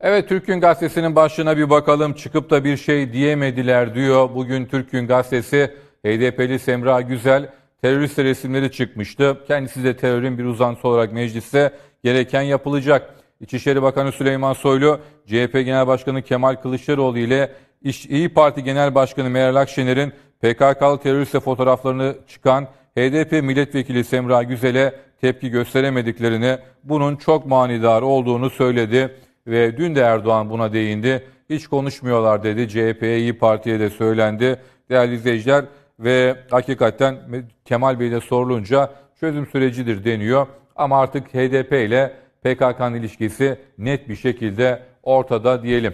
Evet Türkün Gazetesi'nin başlığına bir bakalım. Çıkıp da bir şey diyemediler diyor. Bugün Türkün Gazetesi HDP'li Semra Güzel terörist resimleri çıkmıştı. Kendisi de terörün bir uzantısı olarak mecliste gereken yapılacak. İçişleri Bakanı Süleyman Soylu, CHP Genel Başkanı Kemal Kılıçdaroğlu ile İyi Parti Genel Başkanı Meral Akşener'in PKK'lı teröristle fotoğraflarını çıkan HDP milletvekili Semra Güzel'e tepki gösteremediklerini, bunun çok manidar olduğunu söyledi ve dün de Erdoğan buna değindi. Hiç konuşmuyorlar dedi. CHP'ye, İyi Parti'ye de söylendi. Değerli izleyiciler ve hakikaten Kemal Bey de sorulunca çözüm sürecidir deniyor. Ama artık HDP ile PKK'nın ilişkisi net bir şekilde ortada diyelim.